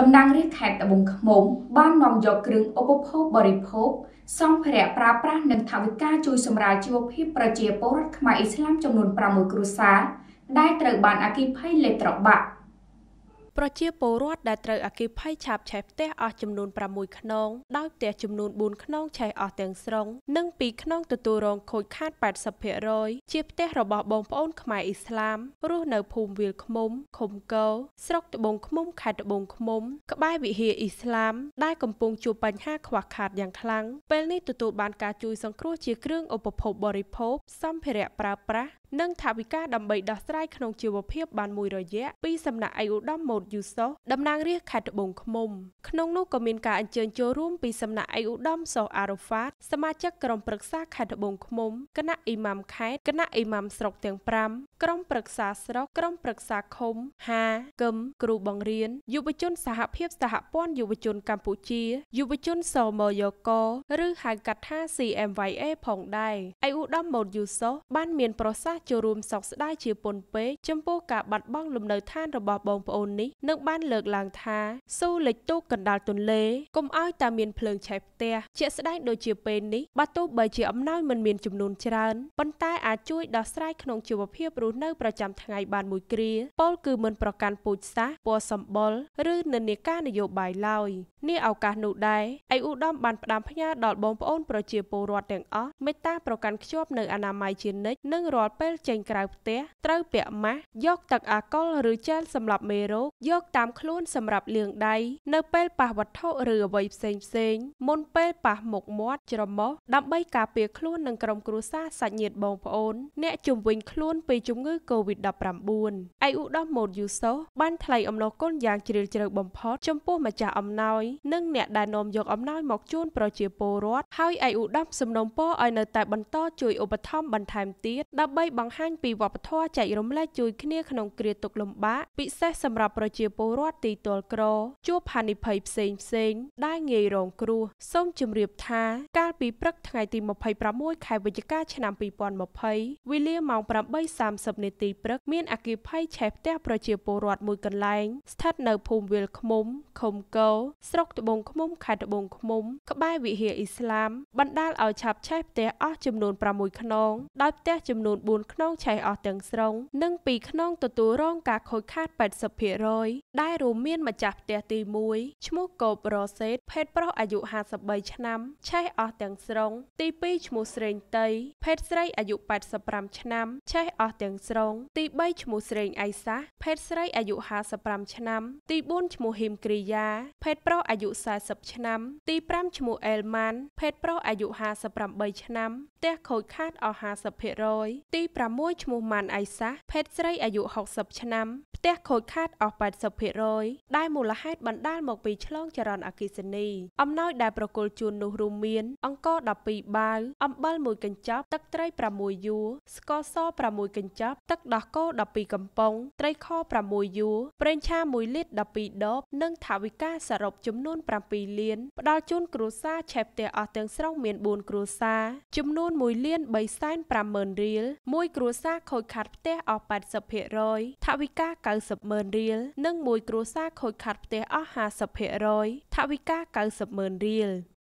តំណាងរាជខេត្តត្បូងឃ្មុំបាននាំយកគ្រឿងឧបភោគបរិភោគសម្ភារៈប្រើប្រាស់និងថវិកាជួយសម្រាលជីវភាពប្រជាពលរដ្ឋខ្មែរអ៊ីស្លាមចំនួន6គ្រួសារដែលត្រូវបានអគិភ័យលេបត្របាក់ប្រជាពលរដ្ឋដែលត្រូវអគិភ័យឆាបឆេះផ្ទះអស់ចំនួន6ខ្នងដោយផ្ទះចំនួន4ខ្នងឆេះអស់ទាំងស្រុងនិង2ខ្នងទទួលរងខូចខាត80%ជាផ្ទះរបស់បងប្អូនខ្មែរអ៊ីស្លាមរស់នៅភូមិវាលឃ្មុំឃុំកោស្រុកត្បូងឃ្មុំខេត្តត្បូងឃ្មុំក្បែរវិហារអ៊ីស្លាមដែលកំពុងជួបបញ្ហាខ្វះខាតយ៉ាងខ្លាំងពេលនេះទទួលបានការជួយសង្គ្រោះជាគ្រឿងឧបភោគបរិភោគសម្ភារៈប្រើប្រាស់និងថវិកាដើម្បីដោះស្រាយក្នុងជីវភាពបានមួយរយៈពីសំណាក់ឯកឧត្តមម៉ូតយូសូតំណាងរាស្ត្រខេត្តត្បូងឃ្មុំ ក្នុងនោះក៏មាន ការអញ្ជើញចូលរួមពីសំណាក់ឯកឧត្តមសូអារ៉ូហ្វាតសមាជិកក្រុមប្រឹក្សាខេត្តត្បូងឃ្មុំគណៈអ៊ីម៉ាមខេត្តគណៈអ៊ីម៉ាមស្រុកទាំង5ក្រុមប្រឹក្សាស្រុកក្រុមប្រឹក្សាឃុំ ហាគឹមគ្រូបង្រៀនយុវជនសហភាព សហព័ន្ធយុវជន កម្ពុជាយុវជនសមយក ឬហៅកាត់ថា CMYA ផងដែរឯកឧត្តមម៉ូតយូសូបាន មានប្រសាសន៍សចូលរួមសោកស្ដាយជាពន់ពេកចំពោះការបាត់បង់លំនៅឋានរបស់បងប្អូននេះនឹងបានលើកឡើងថាស៊ូលិចទូកកណ្ដាលទន្លេកុំឲ្យតែមានភ្លើងឆេះផ្ទះជាក់ស្ដែងដូចជាពេលនេះបើទោះបីជាអំណោយមិនមានចំនួនច្រើនប៉ុន្តែអាចជួយដោះស្រាយក្នុងជីវភាពរស់នៅប្រចាំថ្ងៃបានមួយគ្រាពលគឺមិនប្រកាន់ពូជសាសពណ៌សម្បុរឬនិន្នាការនយោបាយឡើយនេះឱកាសនោះដែរឯឧត្តមបានផ្ដាំផ្ញើដល់បងប្អូនប្រជាពលរដ្ឋទាំងអស់មេត្តាប្រកាន់ខ្ជាប់នៅអនាម័យជានិច្ចនិងរាល់ពេលពេលចេញក្រៅផ្ទះត្រូវពាក់ម៉ាស់យកទឹកអាល់កុលឬជែលសម្រាប់មេរោគយកតាមខ្លួនសម្រាប់លាងដៃនៅពេលប៉ះវត្ថុឬអ្វីផ្សេងផ្សេងមុនពេលប៉ះមុខមាត់ច្រមុះដើម្បីការពារខ្លួននិងក្រុមគ្រួសារសាច់ញាតិបងប្អូនអ្នកជំវិញខ្លួនពីជំងឺ Covid-19 ឯឧត្តមម៉ូតយូសូបានថ្លែងអំណរគុណយ៉ាងជ្រាលជ្រៅបំផុតចំពោះម្ចាស់អំណោយ និងអ្នកដែលនាំយកអំណោយមកជូនប្រជាពលរដ្ឋហើយឯឧត្តមសំណូមពរឲ្យនៅតែបន្តជួយឧបត្ថម្ភបន្ថែមទៀតដើម្បីបង្ហាញពីវប្បធម៌ចែករំលែកជួយគ្នាក្នុងគ្រាទុក្ខលំបាកពិសេសសម្រាប់ប្រជាពលរដ្ឋទីទ័លក្រជួបហានិភ័យផ្សេងផ្សេងដែលងាយរងគ្រោះសូមជម្រាបថាកាលពីព្រឹកថ្ងៃទី26ខែវិច្ឆិកា ឆ្នាំ2020វេលាម៉ោង8:30នាទីព្រឹកមានអគិភ័យឆេះផ្ទះប្រជាពលរដ្ឋមួយកន្លែង ស្ថិតនៅភូមិវាលឃុំឃុំកោស្រុកត្បូងឃុំខេត្តត្បូងឃុំ ក្បែរវិហារអ៊ីស្លាម បណ្ដាលឲ្យឆាប់ឆេះផ្ទះអស់ចំនួន6ខ្នងដោយផ្ទះចំនួន4ខ្នងឆេះអស់ទាំងស្រុងនិងពីខ្នងទទួលរងការខូចខាត80%ដែលរួមមាន ម្ចាស់ផ្ទះទី1ឈ្មោះកូបរ៉ូសេតភេទប្រុសអាយុ53ឆ្នាំឆេះអស់ទាំងស្រុងទី2ឈ្មោះស្រេងតីភេទស្រីអាយុ85ឆ្នាំឆេះអស់ទាំងស្រុងទី3ឈ្មោះស្រេងអៃសាភេទស្រីអាយុ55ឆ្នាំ ទី4ឈ្មោះហ៊ីមគ្រីយ៉ាភេទប្រុសអាយុ40ឆ្នាំទី5ឈ្មោះអែលម៉ាន់ភេទប្រុសអាយុ58ឆ្នាំផ្ទះខូចខាតអស់50%ទី6ឈ្មោះម៉ាន់អៃសាសភេទស្រីអាយុ60ឆ្នាំផ្ទះខូចខាតអស់80%ដែលមូលហេតុបណ្ដាលមកពីឆ្លងចរន្តអគ្គិសនី អំណោយដែលប្រគល់ជូននោះរួមមាន អង្ករ12បាវអំបិល1កញ្ចប់ទឹកត្រី6យួរស្ករស6កញ្ចប់ទឹកដោះគោ12កំប៉ុងត្រីខ6យួរប្រេងឆា1លីត្រ12ដប និងថវិកាសរុបចំនួន7លានផ្ដល់ជូនគ្រួសារឆែផ្ទះអស់ទាំងស្រុងមាន4គ្រួសារចំនួន1លាន350,000រៀលមួយគ្រួសារខូចខាតផ្ទះអស់80%ថវិកា90ម៉ឺនរៀលនិង មួយគ្រួសារខូចខាតផ្ទះអស់50%ថវិកា90ម៉ឺនរៀល